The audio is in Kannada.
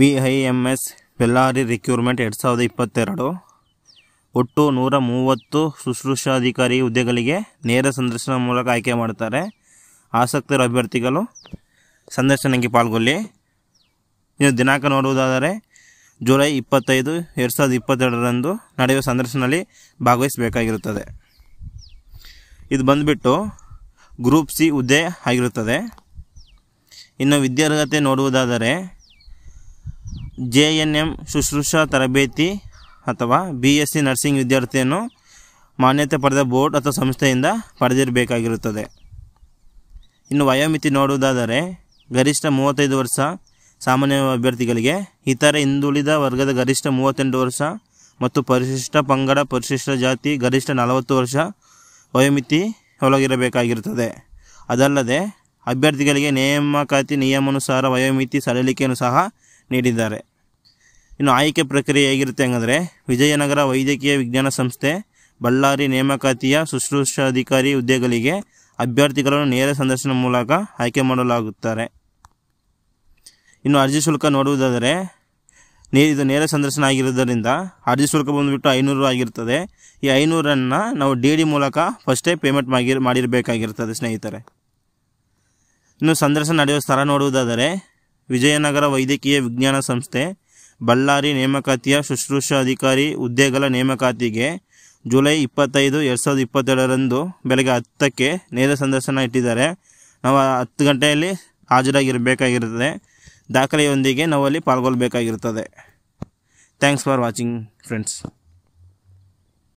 V I M S Bellary recruitment ಎರಡು ಸಾವಿರದ ಇಪ್ಪತ್ತೆರಡು ಒಟ್ಟು ನೂರ ಮೂವತ್ತು ಶುಶ್ರೂಷಾಧಿಕಾರಿ ಹುದ್ದೆಗಳಿಗೆ ನೇರ ಸಂದರ್ಶನ ಮೂಲಕ ಆಯ್ಕೆ ಮಾಡ್ತಾರೆ ಆಸಕ್ತರ ಅಭ್ಯರ್ಥಿಗಳು ಸಂದರ್ಶನಕ್ಕೆ ಪಾಲ್ಗೊಳ್ಳಿ ಇನ್ನು ದಿನಾಂಕ ನೋಡುವುದಾದರೆ ಜುಲೈ ಇಪ್ಪತ್ತೈದು ಎರಡು ಸಾವಿರದ ಇಪ್ಪತ್ತೆರಡರಂದು ನಡೆಯುವ ಸಂದರ್ಶನದಲ್ಲಿ ಭಾಗವಹಿಸಬೇಕಾಗಿರುತ್ತದೆ ಇದು ಬಂದುಬಿಟ್ಟು ಗ್ರೂಪ್ ಸಿ ಹುದ್ದೆ ಆಗಿರುತ್ತದೆ ಇನ್ನು ವಿದ್ಯಾರ್ಹತೆ ನೋಡುವುದಾದರೆ ಜೆ ಎನ್ ಎಮ್ ಶುಶ್ರೂಷಾ ತರಬೇತಿ ಅಥವಾ ಬಿ ಎಸ್ ಸಿ ನರ್ಸಿಂಗ್ ವಿದ್ಯಾರ್ಥಿಯನ್ನು ಮಾನ್ಯತೆ ಪಡೆದ ಬೋರ್ಡ್ ಅಥವಾ ಸಂಸ್ಥೆಯಿಂದ ಪಡೆದಿರಬೇಕಾಗಿರುತ್ತದೆ ಇನ್ನು ವಯೋಮಿತಿ ನೋಡುವುದಾದರೆ ಗರಿಷ್ಠ ಮೂವತ್ತೈದು ವರ್ಷ ಸಾಮಾನ್ಯ ಅಭ್ಯರ್ಥಿಗಳಿಗೆ ಇತರೆ ಹಿಂದುಳಿದ ವರ್ಗದ ಗರಿಷ್ಠ ಮೂವತ್ತೆಂಟು ವರ್ಷ ಮತ್ತು ಪರಿಶಿಷ್ಟ ಪಂಗಡ ಪರಿಶಿಷ್ಟ ಜಾತಿ ಗರಿಷ್ಠ ನಲವತ್ತು ವರ್ಷ ವಯೋಮಿತಿ ಒಳಗಿರಬೇಕಾಗಿರುತ್ತದೆ ಅದಲ್ಲದೆ ಅಭ್ಯರ್ಥಿಗಳಿಗೆ ನೇಮಕಾತಿ ನಿಯಮಾನುಸಾರ ವಯೋಮಿತಿ ಸಡಿಲಿಕೆಯನ್ನು ಸಹ ನೀಡಿದ್ದಾರೆ ಇನ್ನು ಆಯ್ಕೆ ಪ್ರಕ್ರಿಯೆ ಹೇಗಿರುತ್ತೆ ಹಂಗಂದರೆ ವಿಜಯನಗರ ವೈದ್ಯಕೀಯ ವಿಜ್ಞಾನ ಸಂಸ್ಥೆ ಬಳ್ಳಾರಿ ನೇಮಕಾತಿಯ ಶುಶ್ರೂಷಾಧಿಕಾರಿ ಹುದ್ದೆಗಳಿಗೆ ಅಭ್ಯರ್ಥಿಗಳನ್ನು ನೇರ ಸಂದರ್ಶನ ಮೂಲಕ ಆಯ್ಕೆ ಮಾಡಲಾಗುತ್ತಾರೆ ಇನ್ನು ಅರ್ಜಿ ಶುಲ್ಕ ನೋಡುವುದಾದರೆ ನೇ ಇದು ನೇರ ಸಂದರ್ಶನ ಆಗಿರೋದರಿಂದ ಅರ್ಜಿ ಶುಲ್ಕ ಬಂದುಬಿಟ್ಟು ಐನೂರು ಆಗಿರ್ತದೆ ಈ ಐನೂರನ್ನು ನಾವು ಡಿ ಡಿ ಮೂಲಕ ಫಸ್ಟೇ ಪೇಮೆಂಟ್ ಮಾಡಿ ಮಾಡಿರಬೇಕಾಗಿರ್ತದೆ ಸ್ನೇಹಿತರೆ ಇನ್ನು ಸಂದರ್ಶನ ನಡೆಯುವ ಸ್ಥಳ ನೋಡುವುದಾದರೆ ವಿಜಯನಗರ ವೈದ್ಯಕೀಯ ವಿಜ್ಞಾನ ಸಂಸ್ಥೆ ಬಳ್ಳಾರಿ ನೇಮಕಾತಿಯ ಶುಶ್ರೂಷಾ ಅಧಿಕಾರಿ ಹುದ್ದೆಗಳ ನೇಮಕಾತಿಗೆ ಜುಲೈ ಇಪ್ಪತ್ತೈದು ಎರಡು ಸಾವಿರದ ಇಪ್ಪತ್ತೆರಡರಂದು ಬೆಳಗ್ಗೆ ಹತ್ತಕ್ಕೆ ನೇರ ಸಂದರ್ಶನ ಇಟ್ಟಿದ್ದಾರೆ ನಾವು ಹತ್ತು ಗಂಟೆಯಲ್ಲಿ ಹಾಜರಾಗಿರಬೇಕಾಗಿರುತ್ತದೆ ದಾಖಲೆಯೊಂದಿಗೆ ಅಲ್ಲಿ ಪಾಲ್ಗೊಳ್ಬೇಕಾಗಿರುತ್ತದೆ ಥ್ಯಾಂಕ್ಸ್ ಫಾರ್ ವಾಚಿಂಗ್ ಫ್ರೆಂಡ್ಸ್